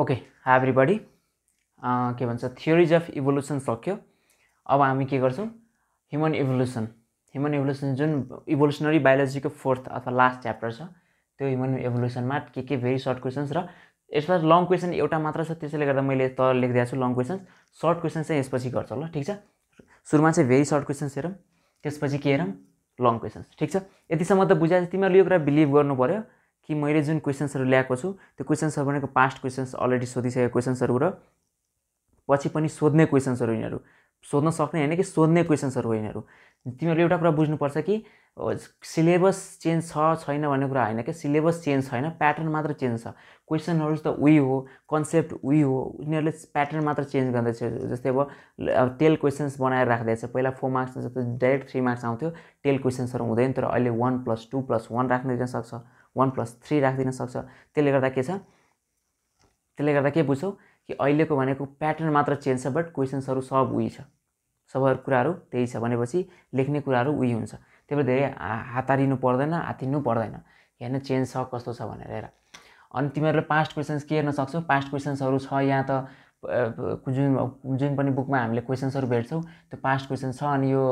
okay body uh, के भन्छ theories of evolution सक्यो अब हामी के गर्छौँ ह्युमन इभोल्युसन ह्युमन इभोल्युसन जुन इभोल्युसनरी बायोलोजीको फोर्थ अथवा लास्ट च्याप्टर छ त्यो ह्युमन इभोल्युसनमा के के भेरी सर्ट क्वेसन्स र यसमा लङ क्वेसन एउटा मात्र छ त्यसैले गर्दा मैले त लेखिदिएको छु लङ क्वेसन्स सर्ट क्वेसन चाहिँ यसपछि गर्छ ल ठिक छ सुरुमा चाहिँ भेरी सर्ट क्वेसन्स हेरौँ त्यसपछि के हेरौँ लङ क्वेसन्स ठिक छ यतिसम्म त बुझाएछ तिमीहरूले यो कुरा बिलिभ गर्नु पऱ्यो कि मैले जुन क्वेसन्सहरू ल्याएको छु त्यो क्वेसन्सहरू भनेको पास्ट क्वेसन्स अलरेडी सोधिसकेको क्वेसन्सहरू र पछि पनि सोध्ने क्वेसन्सहरू यिनीहरू सोध्न सक्ने होइन कि सोध्ने क्वेसन्सहरू हो यिनीहरू तिमीहरूले एउटा कुरा बुझ्नुपर्छ कि सिलेबस चेन्ज छ छैन भन्ने कुरा होइन कि सिलेबस चेन्ज छैन प्याटर्न मात्र चेन्ज छ क्वेसनहरू त उही हो कन्सेप्ट उही हो उनीहरूले प्याटर्न मात्र चेन्ज गर्दैछ जस्तै अब टेल क्वेसन्स बनाएर राख्दैछ पहिला फोर मार्क्स जस्तो डाइरेक्ट थ्री मार्क्स आउँथ्यो टेल क्वेसन्सहरू हुँदैन तर अहिले one plus two plus one राख्न सक्छ वान प्लस थ्री राखिदिन सक्छ त्यसले गर्दा के छ त्यसले गर्दा के बुझ्छौ कि अहिलेको भनेको प्याटर्न मात्र चेन्ज छ बट क्वेसन्सहरू सब उही छ सबहरू कुराहरू त्यही छ भनेपछि लेख्ने कुराहरू उही हुन्छ त्यही भएर धेरै हातारिनु पर्दैन हातिनु पर्दैन हेर्न चेन्ज छ कस्तो छ भनेर हेर अनि तिमीहरूले पास्ट क्वेसन्स के हेर्न सक्छौ पास्ट क्वेसन्सहरू छ यहाँ त जुन जुन पनि बुकमा हामीले क्वेसन्सहरू भेट्छौँ त्यो पास्ट क्वेसन छ अनि यो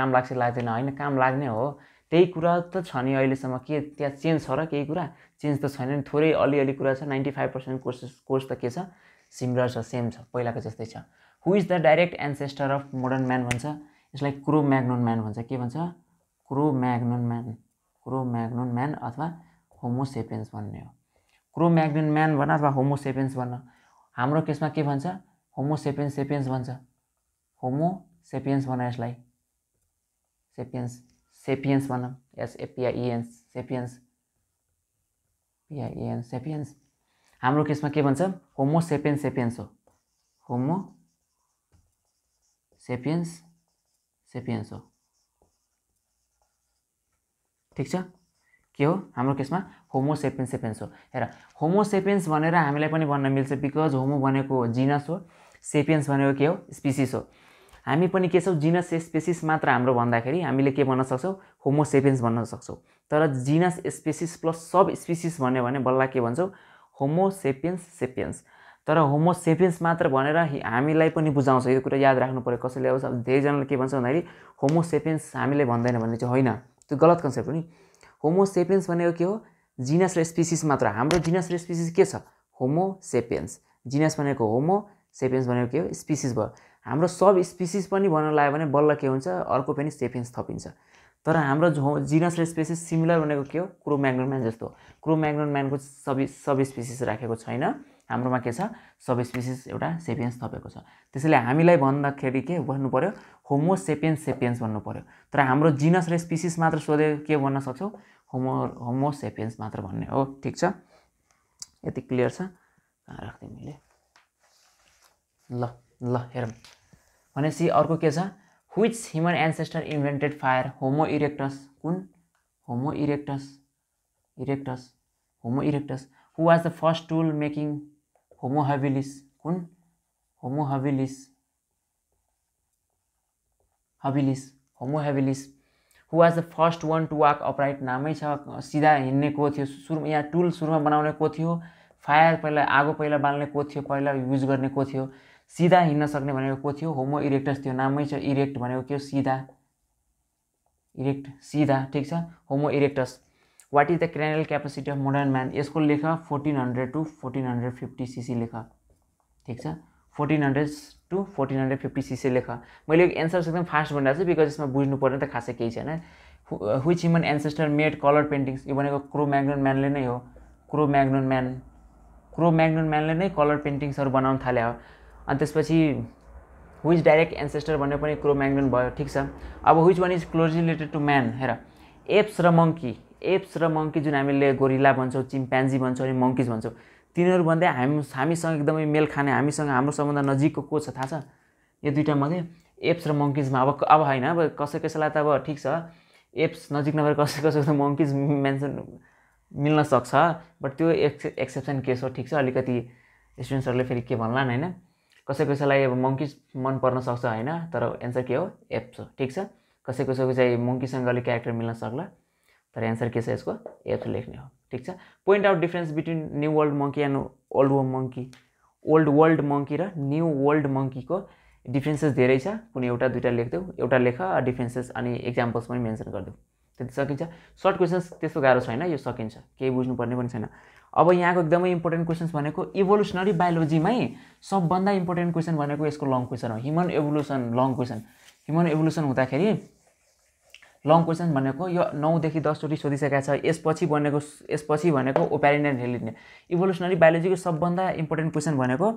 काम लाग्छ लाग्दैन होइन काम लाग्ने हो त्यही कुरा त छ नि अहिलेसम्म के त्यहाँ चेन्ज छ र केही कुरा चेन्ज त छैन नि थोरै अलिअलि कुरा छ ninety five percent courses course त के छ सिमिलर छ सेम छ पहिलाको जस्तै छ who is the direct ancestor of modern man भन्छ यसलाई क्रो म्याग्नोन म्यान भन्छ के भन्छ क्रो म्याग्नोन म्यान क्रो म्याग्नोन म्यान अथवा होमोसेपेन्स भन्ने हो क्रो म्याग्नोन म्यान भन अथवा होमोसेपेन्स भन हाम्रो केसमा के भन्छ होमोसेपेन्स सेपियन्स भन्छ होमोसेपियन्स भन यसलाई सेपियन्स सेपियन्स भनौँ एसएपिआइएन्स सेपियन्स पिआइएन सेपियन्स हाम्रो केसमा के भन्छ होमो सेपियन्स सेपियन्स हो होमो सेपियन्स सेपियन्स हो ठिक छ के हो हाम्रो केसमा होमोसेपियन्स सेपियन्स हो हेर होमो होमोसेपियन्स भनेर हामीलाई पनि भन्न मिल्छ बिकज होमो भनेको जिनस हो सेपियन्स भनेको के हो स्पिसिस हो हामी पनि के छौँ जिनस स्पेसिस मात्र हाम्रो भन्दाखेरि हामीले के भन्न सक्छौँ होमोसेपेन्स भन्न सक्छौँ तर genus species plus subspecies भन्यो भने बल्ल के भन्छौँ होमोसेपेन्स सेपियन्स तर होमोसेपेन्स मात्र भनेर हामीलाई पनि बुझाउँछ यो कुरा याद राख्नु पऱ्यो कसैले आउँछ धेरैजनाले के भन्छ भन्दाखेरि होमोसेपेन्स हामीले भन्दैन भने चाहिँ होइन त्यो गलत कन्सेप्ट हो नि होमोसेपेन्स भनेको के हो जिनस र स्पिसिस मात्र हाम्रो जिनस र स्पिसिस के छ होमोसेपेन्स जिनस भनेको होमो सेपियन्स भनेको के हो स्पिसिस भयो हाम्रो सब स्पिसिस पनि भन्न लाग्यो भने बल्ल के हुन्छ अर्को पनि सेफेन्स थपिन्छ तर हाम्रो झो जिनस र स्पेसिस सिमिलर भनेको के हो क्रो म्याग्नोम्यान जस्तो क्रो म्यानको सब सब स्पेसिस राखेको छैन हाम्रोमा के छ सब स्पेसिस एउटा सेपियन्स थपेको छ त्यसैले हामीलाई भन्दाखेरि के भन्नु पऱ्यो होमो सेपियन्स सेपियन्स भन्नु पऱ्यो तर हाम्रो जिनस र स्पिसिस मात्र सोधेर के भन्न सक्छौँ होमो होमो सेपियन्स मात्र भन्ने हो ठिक छ यति क्लियर छ राख्थेँ मैले ल ल हेरौँ भनेपछि अर्को के छ which human ancestor invented fire Homo erectus कुन Homo erectus erectus Homo erectus who was the first tool making Homo habilis कुन Homo habilis habilis Homo habilis who was the first one to walk upright नामै छ सिधा हिँड्ने को थियो सुरु यहाँ टुल सुरुमा बनाउने को थियो फायर पहिला आगो पहिला बाल्ने को थियो पहिला युज गर्ने को थियो सिधा हिँड्न सक्ने भनेको को थियो होमो इरेक्टस थियो नामै छ इरेक्ट भनेको के हो सिधा इरेक्ट सिधा ठिक छ Homo erectus what is the cranial capacity of modern man यसको लेख fourteen hundred to fourteen hundred fifty cc लेख ठिक छ fourteen hundred to fourteen hundred fifty cc लेख मैले एन्सर एकदम फास्ट भनिरहेको छु बिकज यसमा बुझ्नु पर्ने त खासै केही छैन which human ancestor made colour paintings यो भनेको क्रो म्याग्नोन म्यानले नै हो क्रो म्याग्नोन म्यान क्रो म्याग्नोन म्यानले नै कलर पेन्टिङ्सहरू बनाउन थाले हो अनि त्यसपछि विच डाइरेक्ट एन्सेस्टर भन्ने पनि क्रो म्याङ्गन भयो ठिक छ अब which one is closely related to man हेर एप्स र मङ्की एप्स र मङ्की जुन हामीले गोरिला भन्छौँ चिम्प्यान्जी भन्छौँ अनि मङ्किज भन्छौँ तिनीहरू भन्दै हामी हामीसँग एकदमै मेल खाने हामीसँग हाम्रो सबभन्दा नजिकको को छ थाहा छ यो दुइटा मध्ये एप्स र मङ्किजमा अब अब होइन अब कसै कसैलाई त अब ठिक छ एप्स नजिक नभएर कसै कसैको त मङ्किज मेन्सन मिल्न सक्छ बट त्यो एक्से एक्सेप्सन केस हो ठिक छ अलिकति स्टुडेन्ट्सहरूले फेरि के भन्लान् होइन कसै कसैलाई अब मङ्की मन पर्न सक्छ होइन तर एन्सर के हो एप्स हो ठिक छ कसै कसैको चाहिँ मङ्कीसँग अलिक क्यारेक्टर मिल्न सक्ला तर एन्सर के छ यसको एप्स लेख्ने हो ठिक छ point out difference between new world monkey and old world monkey old world monkey र न्यू वर्ल्ड मङ्कीको डिफ्रेन्सेस धेरै छ कुनै एउटा दुइटा लेखिदेऊ एउटा लेख डिफ्रेन्सेस अनि इक्जाम्पल्स पनि मेन्सन गरिदेऊ त्यति सकिन्छ सर्ट क्वेसन्स त्यस्तो गाह्रो छैन यो सकिन्छ केही बुझ्नुपर्ने पनि छैन अब यहाँको एकदमै इम्पोर्टेन्ट क्वेसन्स भनेको इभोल्युसनरी बायोलोजीमै सबभन्दा इम्पोर्टेन्ट क्वेसन भनेको यसको लङ क्वेसन हो human evolution long question human evolution हुँदाखेरि लङ क्वेसन भनेको यो नौदेखि दसचोटि सोधिसकेका छ यसपछि भनेको यसपछि भनेको ओप्यारिन एन्ड हेलिने इभोल्युसनरी बायोलोजीको सबभन्दा इम्पोर्टेन्ट क्वेसन भनेको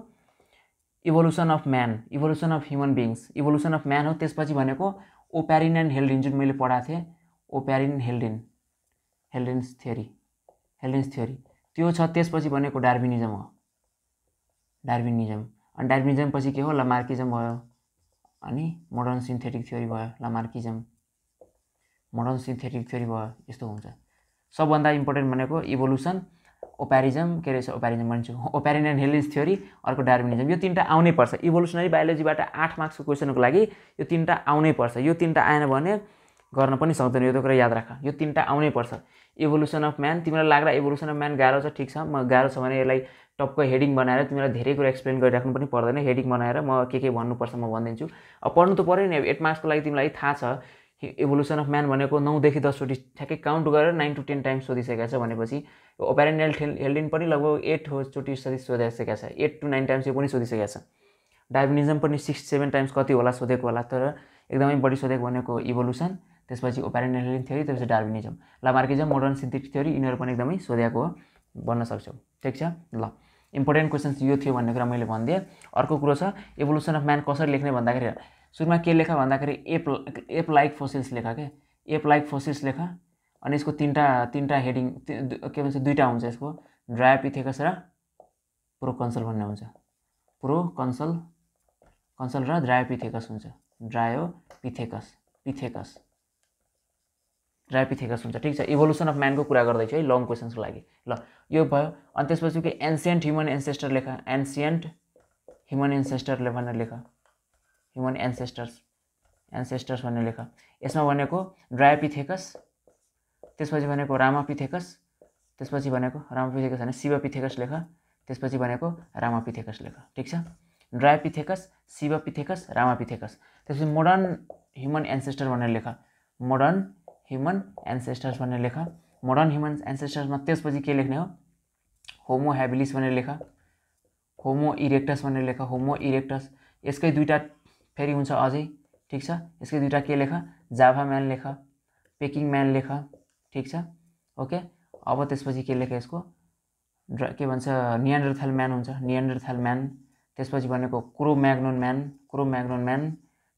evolution of man evolution of human beings evolution of man हो त्यसपछि भनेको ओप्यारिन एन्ड हेल्डिन जुन मैले पढाएको थिएँ ओप्यारिन हेल्डिन हेल्डिन्स थ्योरी हेल्डिन्स थ्योरी त्यो छ त्यसपछि भनेको डार्बिनिजम हो डार्बिनिजम अनि डार्बिनिजम पछि के हो लमार्किजम भयो अनि मोडर्न सिन्थेटिक थ्योरी भयो लमार्किजम मोडर्न सिन्थेटिक थ्योरी भयो यस्तो हुन्छ सबभन्दा इम्पोर्टेन्ट भनेको इभोल्युसन ओप्यारिजम के रहेछ ओप्यारिजम भन्छु ओप्यारिन एन्ड हेलिन्स थ्योरी अर्को डार्बिनिजम यो तिनवटा आउनै पर्छ इभोल्युसनरी बायोलोजीबाट आठ मार्क्सको क्वेसनको लागि यो तिनवटा आउनै पर्छ यो तिनवटा आएन भने गर्न पनि सक्दैन यो त कुरा याद राख यो तिनवटा आउनै पर्छ इभोल्युसन अफ म्यान तिमीलाई लाग्दा इभोल्युसन अफ म्यान गाह्रो छ ठिक छ म गाह्रो छ भने यसलाई टपको हेडिङ बनाएर तिमीलाई धेरै कुरा एक्सप्लेन गरिराख्नु पनि पर्दैन हेडिङ बनाएर म के के भन्नुपर्छ म भनिदिन्छु अब पढ्नु त पऱ्यो नि अब एट मार्क्सको लागि तिमीलाई थाहा छ इभोल्युसन अफ म्यान भनेको नौदेखि दसचोटि ठ्याक्कै काउन्ट गरेर नाइन टु टेन टाइम्स सोधिसकेको छ भनेपछि ओपेरेन्टल हेल्डिन पनि लगभग एट एटचोटि सोधिसकेको छ एट टु नाइन टाइम्स यो पनि सोधिसकेको छ डायबिनिजम पनि सिक्स सेभेन टाइम्स कति होला सोधेको होला तर एकदमै बढी सोधेको भनेको इभोल्युसन त्यसपछि ओपेरेन्ट थियो त्यसपछि Darwinism Lamarckism modern synthetic theory यिनीहरू पनि एकदमै सोधेको हो भन्न सक्छौँ ठिक छ ल इम्पोर्टेन्ट क्वेसन्स यो थियो भन्ने कुरा मैले भनिदिएँ अर्को कुरो छ एभोल्युसन अफ म्यान कसरी लेख्ने भन्दाखेरि सुरुमा के लेख भन्दाखेरि एप एप लाइक फोसिल्स लेख के एप लाइक फोसिल्स लेख अनि यसको तिनवटा तिनवटा हेडिङ के भन्छ दुईवटा हुन्छ यसको ड्रायोपिथेकस र प्रो कन्सल भन्ने हुन्छ प्रो कन्सल कन्सल र ड्रायोपिथेकस हुन्छ ड्रायो पिथेकस पिथेकस ऱ्यापिथेकस हुन्छ ठिक छ इभोल्युसन अफ म्यानको कुरा गर्दैछु है लङ क्वेसन्सको लागि ल यो भयो अनि त्यसपछि के एन्सियन्ट ह्युमन एन्सेस्टर लेख एन्सियन्ट ह्युमन एन्सेस्टरले भनेर लेख ह्युमन एन्सेस्टर्स एन्सेस्टर्स भनेर लेख यसमा भनेको ड्रायपिथेकस त्यसपछि भनेको रामापिथेकस त्यसपछि भनेको रामापिथेकस होइन शिवपिथेकस लेख त्यसपछि भनेको रामापिथेकस लेख ठिक छ ड्रायपिथेकस शिवपिथेकस रामापिथेकस त्यसपछि मोडर्न ह्युमन एन्सेस्टर भनेर लेख मोडर्न ह्युमन एन्सेस्टर्स भनेर लेख मोडर्न ह्युमन एन्सेस्टर्समा त्यसपछि के लेख्ने हो होमो हेबिलिस भनेर लेख होमो इरेक्टस भनेर लेख होमो इरेक्टस यसकै दुइटा फेरि हुन्छ अझै ठिक छ यसकै दुइटा के लेख जाभा म्यान लेख पेकिङ म्यान लेख ठिक छ ओके अब त्यसपछि के लेख यसको ड्र के भन्छ नियन्डरथल म्यान हुन्छ नियन्डरथल म्यान त्यसपछि भनेको क्रो म्याग्नोन म्यान क्रो म्याग्नोन म्यान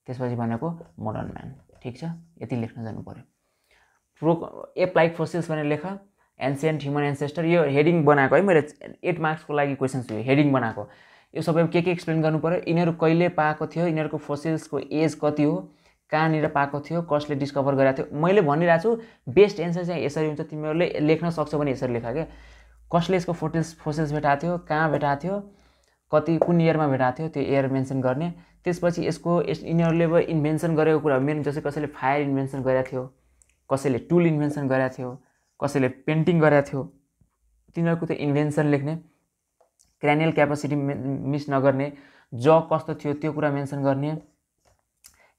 त्यसपछि भनेको मोडर्न म्यान ठिक छ यति लेख्न जानु पऱ्यो प्रो एप लाइक फोसिल्स भनेर लेख एन्सियन्ट ह्युमन एन्सेस्टर यो हेडिङ बनाएको है मैले एट मार्क्सको लागि क्वेसन्स यो हेडिङ बनाएको यो सबै के के एक्सप्लेन गर्नु पऱ्यो यिनीहरू कहिले पाएको थियो यिनीहरूको फोसिल्सको एज कति हो कहाँनिर पाएको थियो कसले डिस्कभर गरेको थियो मैले भनिरहेको छु बेस्ट एन्सर चाहिँ यसरी हुन्छ तिमीहरूले लेख्न सक्छौ भने यसरी लेख क्या कसले यसको फोटेल्स फोसिल्स भेटाएको थियो कहाँ भेटाएको थियो कति कुन इयरमा भेटाएको थियो त्यो इयर मेन्सन गर्ने त्यसपछि यसको यस यिनीहरूले इन्भेन्सन गरेको कुरा मेन जस्तै कसैले फायर इन्भेन्सन गरेको थियो कसैले टुल इन्भेन्सन गरेको थियो कसैले पेन्टिङ गरेको थियो तिनीहरूको त्यो इन्भेन्सन लेख्ने क्रानियल क्यापासिटी मिस नगर्ने ज कस्तो थियो त्यो कुरा मेन्सन गर्ने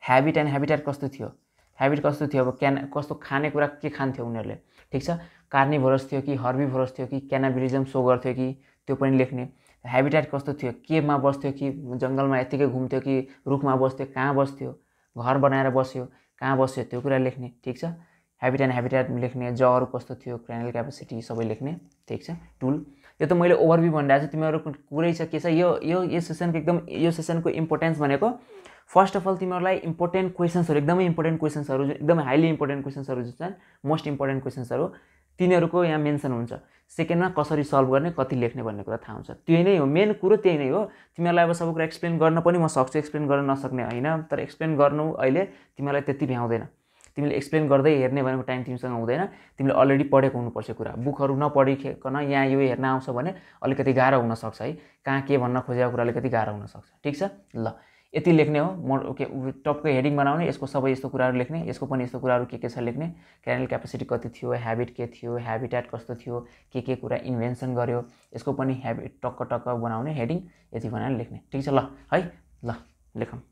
ह्याबिट एन्ड ह्याबिटेट कस्तो थियो ह्याबिट कस्तो थियो अब क्यान कस्तो खानेकुरा के खान्थ्यो उनीहरूले ठिक छ कार्निभोरस थियो कि हर्बिभोरस थियो कि क्यानाबिलिजम सो गर्थ्यो कि त्यो पनि लेख्ने ह्याबिटेट कस्तो थियो केमा बस्थ्यो कि जङ्गलमा यत्तिकै घुम्थ्यो कि रुखमा बस्थ्यो कहाँ बस्थ्यो घर बनाएर बस्यो कहाँ बस्यो त्यो कुरा लेख्ने ठिक छ ह्याबिट एन्ड ह्याबिट्याट लेख्ने जहरू कस्तो थियो क्रेनल क्यापेसिटी सबै लेख्ने ठिक छ टुल यो त मैले ओभरभ्यू भनिरहेको छु तिमीहरूको कुरै छ के छ यो यो यो सेसनको एकदम यो सेसनको इम्पोर्टेन्स भनेको फर्स्ट अफ अल तिमीहरूलाई इम्पोर्टेन्ट क्वेसन्सहरू एकदमै इम्पोर्टेन्ट क्वेसन्सहरू जुन एकदमै हाइली इम्पोर्टेन्ट क्वेसन्सहरू जो छन् मोस्ट इम्पोर्टेन्ट क्वेसन्सहरू तिनीहरूको यहाँ मेन्सन हुन्छ सेकेन्डमा कसरी सल्भ गर्ने कति लेख्ने भन्ने कुरा थाहा हुन्छ त्यही नै हो मेन कुरो त्यही नै हो तिमीहरूलाई अब सबै कुरा एक्सप्लेन गर्न पनि म सक्छु एक्सप्लेन गर्न नसक्ने होइन तर एक्सप्लेन गर्नु अहिले तिमीहरूलाई त्यति भ्याउँदैन तिमीले एक्सप्लेन गर्दै हेर्ने भनेको टाइम तिमीसँग हुँदैन तिमीले अलरेडी पढेको हुनुपर्छ कुरा बुकहरू नपढिकन यहाँ यो हेर्न आउँछ भने अलिकति गाह्रो हुनसक्छ है कहाँ के भन्न खोजेको कुरा अलिकति गाह्रो हुनसक्छ ठिक छ ल यति लेख्ने हो म ओके टपको हेडिङ बनाउने यसको सबै यस्तो कुराहरू लेख्ने यसको पनि यस्तो कुराहरू के के छ लेख्ने क्यानल क्यापेसिटी कति थियो ह्याबिट के थियो हेबिट्याट कस्तो थियो के के कुरा इन्भेन्सन गर्यो यसको पनि हेबिट टक्क टक्क बनाउने हेडिङ यति बनाएर लेख्ने ठिक छ ल है ल लेखौँ